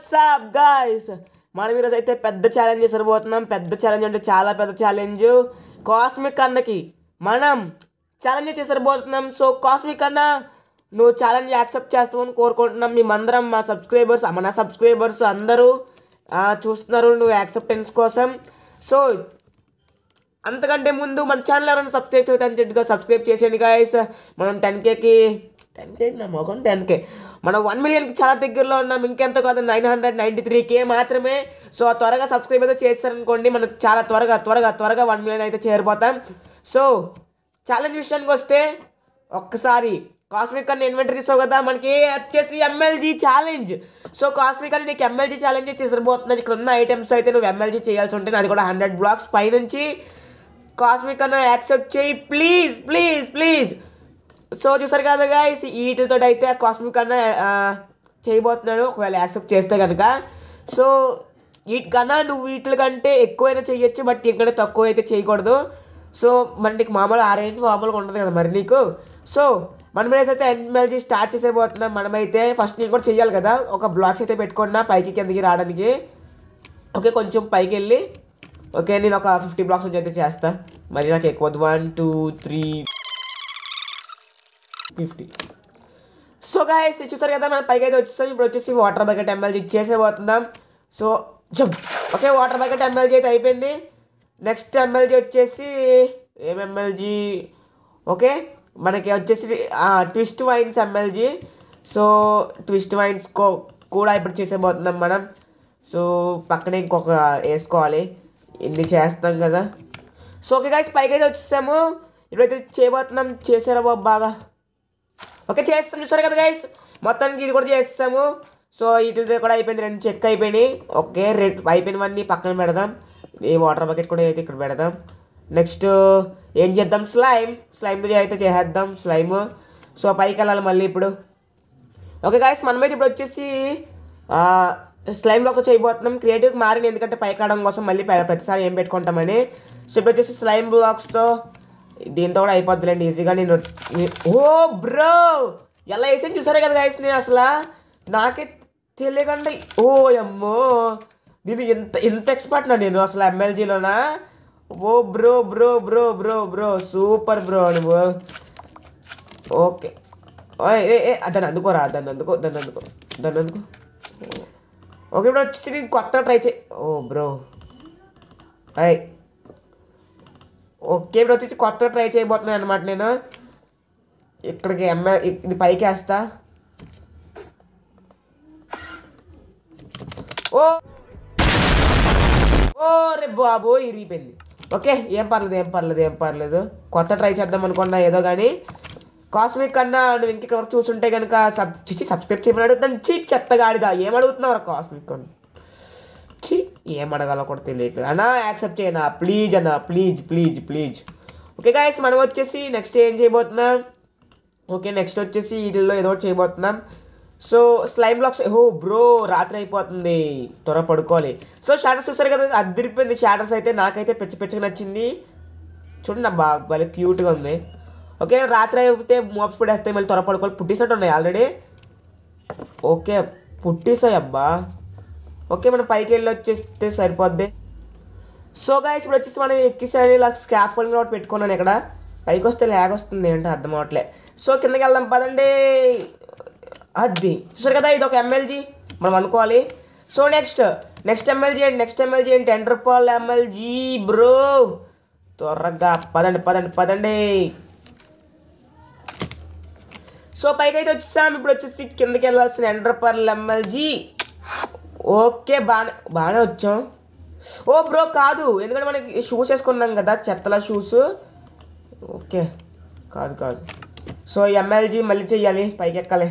WhatsApp guys మనం ఈరోజు అయితే పెద్ద ఛాలెంజ్ సరిపోతున్నాం పెద్ద ఛాలెంజ్ అంటే చాలా పెద్ద ఛాలెంజ్ కాస్మిక్ అన్నకి మనం ఛాలెంజ్ చేసరిపోతున్నాం సో కాస్మిక్ అన్న నువ్వు ఛాలెంజ్ యాక్సెప్ట్ అని కోరుకుంటున్నాం మేమందరం మా సబ్స్క్రైబర్స్ మన సబ్స్క్రైబర్స్ అందరూ చూస్తున్నారు నువ్వు యాక్సెప్టెన్స్ కోసం సో అంతకంటే ముందు మన ఛానల్ ఎవరైనా సబ్స్క్రైబ్ చేస్తే అని చెప్పి సబ్స్క్రైబ్ చేసేయండి గాయస్ మనం టెన్ కేకి టెన్ కే నా మొఖం టెన్ కే మనం వన్ మిలియన్కి చాలా దగ్గరలో ఉన్నాం ఇంకెంత కాదు నైన్ హండ్రెడ్ నైంటీ త్రీ కే మాత్రమే సో త్వరగా సబ్స్క్రైబ్ అయితే చేస్తారనుకోండి మనం చాలా త్వరగా త్వరగా త్వరగా వన్ మిలియన్ అయితే చేరిపోతాం సో ఛాలెంజ్ విషయానికి వస్తే ఒక్కసారి కాస్మిక్ అని ఇన్వెంటరీ చేసావు కదా మనకి వచ్చేసి ఎమ్ఎల్జీ ఛాలెంజ్ సో కాస్మిక్ అని నీకు ఎమ్ఎల్జీ ఛాలెంజ్ చేసిపోతున్నాయి ఇక్కడ ఉన్న ఐటమ్స్ అయితే నువ్వు ఎంఎల్జీ చేయాల్సి ఉంటుంది అది కూడా హండ్రెడ్ బ్లాక్స్ పైనుంచి కాస్మిక్ అని యాక్సెప్ట్ చేయి ప్లీజ్ ప్లీజ్ ప్లీజ్ సో చూసారు కదా గైస్ వీటితో అయితే కాస్మిక్ కన్నా చేయబోతున్నాను ఒకవేళ యాక్సెప్ట్ చేస్తే కనుక సో వీటికన్నా నువ్వు వీటి కంటే ఎక్కువైనా చేయొచ్చు బట్ ఇక్కడ తక్కువ అయితే చేయకూడదు సో మన నీకు మామూలు ఆరేజ్ మామూలుగా ఉండదు కదా మరి నీకు సో మనం అయితే ఎన్ఎల్జీ స్టార్ట్ చేసేపోతున్నాం మనమైతే ఫస్ట్ నేను కూడా చేయాలి కదా ఒక బ్లాక్స్ అయితే పెట్టుకున్నా పైకి కిందకి రావడానికి ఓకే కొంచెం పైకి వెళ్ళి ఓకే నేను ఒక ఫిఫ్టీ బ్లాక్స్ నుంచి అయితే చేస్తాను మరి నాకు ఎక్కువ one two three fifty so guys చూస్తారు కదా మనం పైకి అయితే వచ్చేస్తాం ఇప్పుడు వచ్చేసి వాటర్ బకెట్ చేసే ఇచ్చేసేపోతున్నాం సో జమ్ ఓకే వాటర్ బకెట్ ఎమ్మెల్జీ అయితే అయిపోయింది నెక్స్ట్ ఎంఎల్జీ వచ్చేసి ఏం ఎమ్మెల్జీ ఓకే మనకి వచ్చేసి twist vines MLG so twist vines కో కూడా ఇప్పుడు చేసేపోతున్నాం మనం సో పక్కనే ఇంకొక వేసుకోవాలి ఇన్ని చేస్తాం కదా సో ఓకే గాయస్ పైకి అయితే వచ్చేసాము ఇప్పుడైతే చేయబోతున్నాం చేసారా బాబు బాగా ఓకే చేస్తాం చూసారు కదా గైస్ మొత్తానికి ఇది కూడా చేస్తాము సో వీటితో కూడా అయిపోయింది రెండు చెక్ అయిపోయినాయి ఓకే రెండు అయిపోయినవన్నీ పక్కన పెడదాం ఈ వాటర్ బకెట్ కూడా అయితే ఇక్కడ పెడదాం నెక్స్ట్ ఏం చేద్దాం స్లైమ్ స్లైమ్ అయితే చేసేద్దాం స్లైమ్ సో పైకి వెళ్ళాలి మళ్ళీ ఇప్పుడు ఓకే గాయస్ మనమైతే ఇప్పుడు వచ్చేసి స్లైమ్ బాక్స్ చేయబోతున్నాం క్రియేటివ్ మారింది ఎందుకంటే పైకి ఆడడం కోసం మళ్ళీ ప్రతిసారి ఏం పెట్టుకుంటామని సో ఇప్పుడు వచ్చేసి స్లైమ్ బ్లాక్స్తో దీంతో కూడా అయిపోద్దులేండి ఈజీగా నేను ఓ బ్రో ఎలా వేసాను చూసారే కదా గాయస్ నేను అసలు నాకే తెలియకుండా ఓ అమ్మో దీన్ని ఎంత ఎంత నా నేను అసలు ఎమ్మెల్జీలోనా ఓ bro bro bro bro bro super bro నువ్వు ఓకే ఏ ఏ దాన్ని అందుకోరా దాన్ని అందుకో దాన్ని అందుకో దాన్ని అందుకో ఓకే ఇప్పుడు వచ్చేసి కొత్తగా ట్రై చేయి ఓ బ్రో అయ్ ఓకే ఇప్పుడు వచ్చి కొత్త ట్రై చేయబోతున్నాను అనమాట నేను ఇక్కడికి ఎమ్మ ఇది పైకి వేస్తా ఓ ఓ రే బాబు ఇరిగిపోయింది ఓకే ఏం పర్లేదు ఏం పర్లేదు ఏం పర్లేదు కొత్త ట్రై చేద్దాం అనుకున్నా ఏదో కానీ కాస్మిక్ కన్నా నువ్వు ఇంకెవరు చూసుంటే కనుక సబ్ చిచి సబ్స్క్రైబ్ చేయమని అడుగుతాను చీ చెత్తగా ఆడిదా ఏం అడుగుతున్నావు కాస్మిక్ అన్న వచ్చి ఏమడగాలో కూడా తెలియట్లేదు అన్నా యాక్సెప్ట్ చేయనా ప్లీజ్ అన్న please please please okay guys మనం వచ్చేసి నెక్స్ట్ ఏం చేయబోతున్నాం ఓకే నెక్స్ట్ వచ్చేసి వీటిల్లో ఏదో చేయబోతున్నాం సో స్లైమ్ బ్లాక్స్ ఓ బ్రో రాత్రి అయిపోతుంది త్వర పడుకోవాలి సో షాటర్స్ చూసారు కదా అదిరిపోయింది షాటర్స్ అయితే నాకైతే పిచ్చి పిచ్చగా నచ్చింది చూడండి నా బాగా భలే క్యూట్గా ఉంది ఓకే రాత్రి అయితే మోప్స్ పడేస్తే మళ్ళీ త్వర పడుకోవాలి పుట్టిసట్టు ఉన్నాయి ఆల్రెడీ ఓకే పుట్టిసాయి అబ్బా ఓకే మనం పైకి వెళ్ళి వచ్చేస్తే సరిపోద్ది సో గా ఇప్పుడు వచ్చేసి మనం ఎక్కిసారి ఇలా స్కాఫ్ ఫోల్డింగ్ ఒకటి పెట్టుకున్నాను ఇక్కడ పైకి వస్తే ల్యాగ్ వస్తుంది ఏంటో అర్థం అవట్లే సో కిందకి వెళ్దాం పదండి అది చూసారు కదా ఇది ఒక ఎమ్మెల్జీ మనం అనుకోవాలి సో నెక్స్ట్ నెక్స్ట్ ఎమ్మెల్జీ అండి నెక్స్ట్ ఎమ్మెల్జీ ఏంటి ఎండ్రపాల్ ఎమ్మెల్జీ బ్రో త్వరగా పదండి పదండి పదండి సో పైకి అయితే వచ్చేసాం ఇప్పుడు వచ్చేసి కిందకి వెళ్ళాల్సిన ఎండ్రపాల్ ఎమ్మెల్జీ ఓకే బాగానే బాగానే వచ్చాం ఓ బ్రో కాదు ఎందుకంటే మనకి షూస్ వేసుకున్నాం కదా చెత్తల షూస్ ఓకే కాదు కాదు సో ఎంఎల్జీ మళ్ళీ చెయ్యాలి పైకి ఎక్కాలి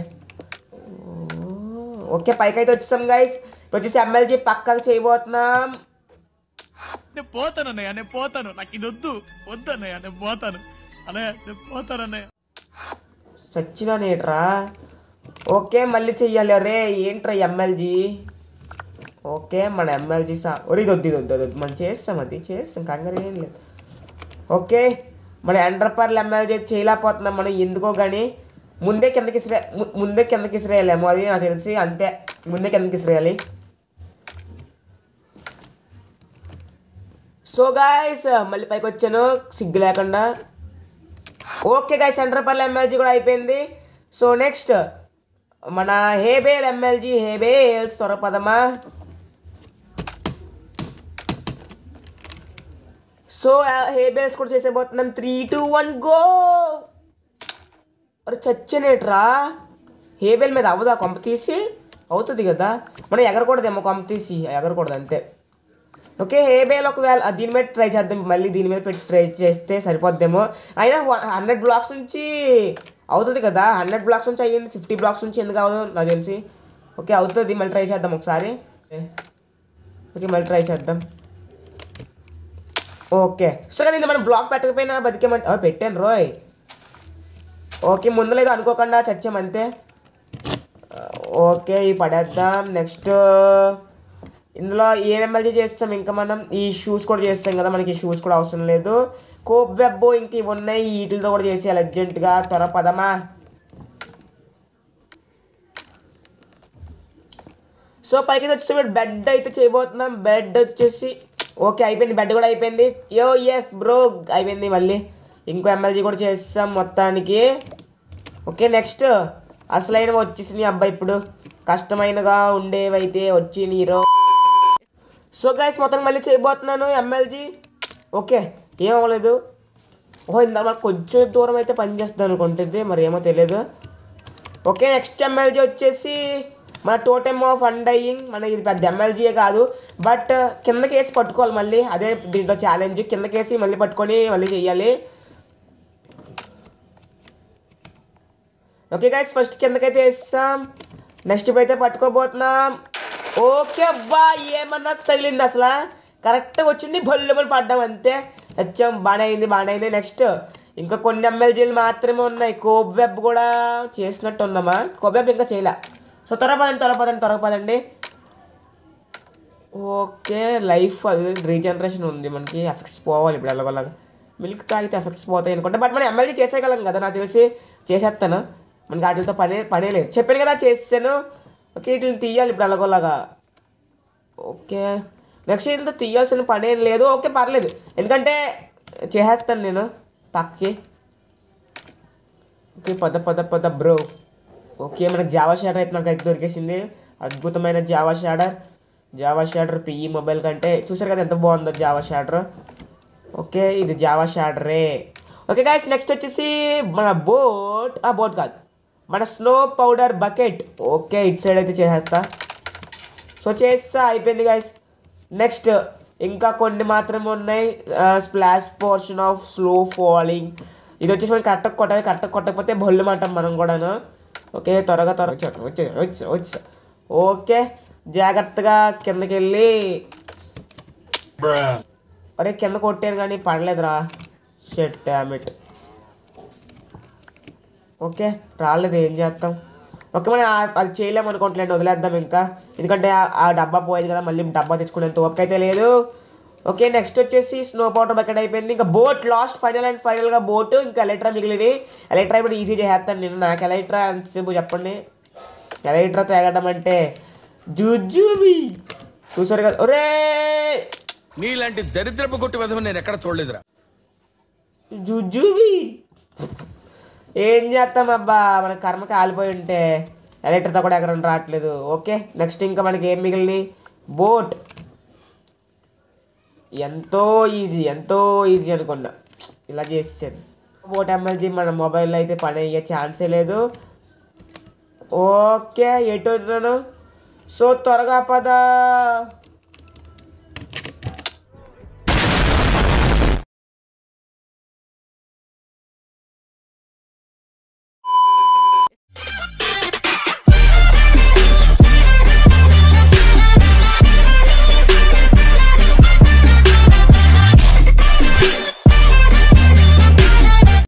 ఓకే పైకి అయితే వచ్చేసాం గైస్ ఇప్పుడు వచ్చేసి ఎంఎల్జీ పక్కకు చేయబోతున్నాం నేను పోతాను అన్నయ్య నేను పోతాను నాకు ఇది వద్దు వద్దు అన్నయ్య నేను పోతాను అన్నయ్య పోతాను అన్నయ్య సచ్చినా నేట్రా ఓకే మళ్ళీ చెయ్యాలి అరే ఏంట్రా ఎంఎల్జీ ఓకే మన ఎమ్మెల్జీ సా ఒరి దొద్ది వద్దు వద్దు మనం చేస్తాం అది చేస్తాం కంగారు ఏం లేదు ఓకే మన ఎండ్రపర్లు ఎమ్మెల్జీ చేయలేకపోతున్నాం మనం ఎందుకో కానీ ముందే కిందకి ఇసిరే ముందే కిందకి ఇసిరేయలేము అది నాకు తెలిసి అంతే ముందే కిందకి ఇసిరేయాలి సో గాయస్ మళ్ళీ పైకి వచ్చాను సిగ్గు లేకుండా okay guys ender pearl MLG కూడా అయిపోయింది సో నెక్స్ట్ మన హేబేల్ ఎమ్మెల్జీ హేబేల్స్ త్వరపదమా సో హేబెల్ కూడా చేసేపోతున్నాం త్రీ టూ వన్ గో అరే చచ్చనేట్రా హేబెల్ మీద అవ్వదా కొంప తీసి అవుతుంది కదా మనం ఎగరకూడదేమో కొంప తీసి ఎగరకూడదు అంతే ఓకే హేబేల్ ఒకవేళ దీని మీద ట్రై చేద్దాం మళ్ళీ దీని మీద పెట్టి ట్రై చేస్తే సరిపోద్దేమో అయినా హండ్రెడ్ బ్లాక్స్ నుంచి అవుతుంది కదా హండ్రెడ్ బ్లాక్స్ నుంచి అయ్యింది ఫిఫ్టీ బ్లాక్స్ నుంచి ఎందుకు అవ్వదు నాకు తెలిసి ఓకే అవుతుంది మళ్ళీ ట్రై చేద్దాం ఒకసారి ఓకే మళ్ళీ ట్రై చేద్దాం ఓకే సో కానీ మనం బ్లాక్ పెట్టకపోయినా బతికేమంటే పెట్టాను రోయ్ ఓకే లేదు అనుకోకుండా చచ్చామంతే ఓకే ఈ పడేద్దాం నెక్స్ట్ ఇందులో ఏఎంఎల్జీ చేస్తాం ఇంకా మనం ఈ షూస్ కూడా చేస్తాం కదా మనకి షూస్ కూడా అవసరం లేదు కోప్ వెబ్ ఇంక ఇవి ఉన్నాయి వీటితో కూడా చేసేయాలి అర్జెంటుగా త్వర పదమా సో పైకి వచ్చేసి బెడ్ అయితే చేయబోతున్నాం బెడ్ వచ్చేసి ఓకే అయిపోయింది బెడ్ కూడా అయిపోయింది యో ఎస్ బ్రో అయిపోయింది మళ్ళీ ఇంకో ఎమ్మెల్జీ కూడా చేసాం మొత్తానికి ఓకే నెక్స్ట్ అసలైన వచ్చేసినాయి అబ్బాయి ఇప్పుడు కష్టమైనగా ఉండేవైతే వచ్చి రో సో గాయస్ మొత్తం మళ్ళీ చేయబోతున్నాను ఎమ్మెల్జీ ఓకే ఏం అవ్వలేదు ఓహో ఇందా మాకు కొంచెం దూరం అయితే పనిచేస్తుంది అనుకుంటుంది మరి ఏమో తెలియదు ఓకే నెక్స్ట్ ఎమ్మెల్జీ వచ్చేసి మన టోటెమ్ ఆఫ్ అండయింగ్ మన ఇది పెద్ద ఎమ్మెల్సీయే కాదు బట్ uh, కిందకేసి పట్టుకోవాలి మళ్ళీ అదే దీంట్లో ఛాలెంజ్ కిందకేసి మళ్ళీ పట్టుకొని మళ్ళీ చేయాలి ఓకే గాయస్ ఫస్ట్ కిందకైతే వేస్తాం నెక్స్ట్ ఇప్పుడు అయితే పట్టుకోబోతున్నాం ఓకే అబ్బా ఏమన్నా తగిలింది అసలు కరెక్ట్గా వచ్చింది బళ్ళు పడ్డాం అంతే వచ్చాం బాగానే అయింది బాగానే అయింది నెక్స్ట్ ఇంకా కొన్ని ఎమ్మెల్జీలు మాత్రమే ఉన్నాయి కోబ్ వెబ్ కూడా చేసినట్టు ఉన్నామా కోబ్ వెబ్ ఇంకా చేయలే సో త్వరపదండి త్వరపదండి త్వరపదండి ఓకే లైఫ్ అది రీజనరేషన్ ఉంది మనకి ఎఫెక్ట్స్ పోవాలి ఇప్పుడు ఎలాగోలాగా మిల్క్ తాగితే ఎఫెక్ట్స్ పోతాయి అనుకుంటే బట్ మనం ఎమ్మెల్యే చేసేయగలం కదా నాకు తెలిసి చేసేస్తాను మనకి వాటితో పనే పనే లేదు చెప్పాను కదా చేసాను ఓకే వీటిని తీయాలి ఇప్పుడు ఎలాగోలాగా ఓకే నెక్స్ట్ వీటితో తీయాల్సిన పని లేదు ఓకే పర్లేదు ఎందుకంటే చేసేస్తాను నేను పక్కకి ఓకే పద పద పద బ్రో ఓకే మనకు జావా షాడర్ అయితే మనకు అయితే దొరికేసింది అద్భుతమైన Java shader Java shader PE mobile కంటే చూసారు కదా ఎంత బాగుందో జావా షాడర్ ఓకే ఇది జావా షాడరే ఓకే గాయస్ నెక్స్ట్ వచ్చేసి మన బోట్ ఆ బోట్ కాదు మన snow powder bucket okay it side అయితే చేసేస్తా సో చేస్తా అయిపోయింది గాయస్ నెక్స్ట్ ఇంకా కొన్ని మాత్రమే ఉన్నాయి splash potion of slow falling ఇది వచ్చేసి మనం కరెక్ట్గా కొట్టాలి కరెక్ట్గా కొట్టకపోతే బొల్లు మనం కూడాను ఓకే త్వరగా త్వరగా వచ్చాడు వచ్చాడు వచ్చాడు వచ్చాడు ఓకే జాగ్రత్తగా కిందకి వెళ్ళి అరే కింద కొట్టాను కానీ పడలేదురా షెట్ డామిట్ ఓకే రాలేదు ఏం చేస్తాం ఓకే మనం అది చేయలేము అనుకోవట్లేదు వదిలేద్దాం ఇంకా ఎందుకంటే ఆ డబ్బా పోయేది కదా మళ్ళీ డబ్బా తెచ్చుకునేంత ఓపిక అయితే లేదు ఓకే నెక్స్ట్ వచ్చేసి స్నో పౌడర్ ఎక్కడ అయిపోయింది ఇంకా బోట్ లాస్ట్ ఫైనల్ అండ్ ఫైనల్గా బోట్ ఇంకా ఎలక్ట్రా మిగిలినవి ఎలక్ట్రా ఇప్పుడు ఈజీ చేస్తాను నేను నాకు ఎలక్ట్రా అంతసేపు చెప్పండి ఎలక్ట్రా తేగడం అంటే జుజుబి చూసారు కదా ఒరే నీలాంటి దరిద్రపు కొట్టి విధం నేను ఎక్కడ చూడలేదురా జుజుబి ఏం చేస్తాం అబ్బా మన కర్మ కాలిపోయి ఉంటే ఎలక్ట్రితో కూడా ఎక్కడ రావట్లేదు ఓకే నెక్స్ట్ ఇంకా మనకి ఏం మిగిలినాయి బోట్ ఎంతో ఈజీ ఎంతో ఈజీ అనుకున్నా ఇలా చేసేసాను ఓట్ ఎమ్మెల్జీ మన మొబైల్లో అయితే పని అయ్యే ఛాన్సే లేదు ఓకే ఎటు ఉన్నాను సో త్వరగా పదా